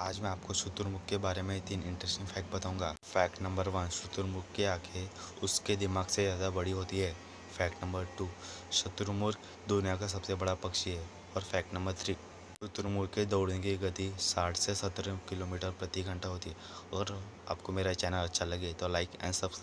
आज मैं आपको शुतुरमुख के बारे में तीन इंटरेस्टिंग फैक्ट बताऊंगा। फैक्ट नंबर वन शुतुरमुख की आंखें उसके दिमाग से ज़्यादा बड़ी होती है फैक्ट नंबर टू शत्रुमुर्ख दुनिया का सबसे बड़ा पक्षी है और फैक्ट नंबर थ्री शत्रुमुर्ख के दौड़ने की गति साठ से 70 किलोमीटर प्रति घंटा होती है और आपको मेरा चैनल अच्छा लगे तो लाइक एंड सब्सक्राइब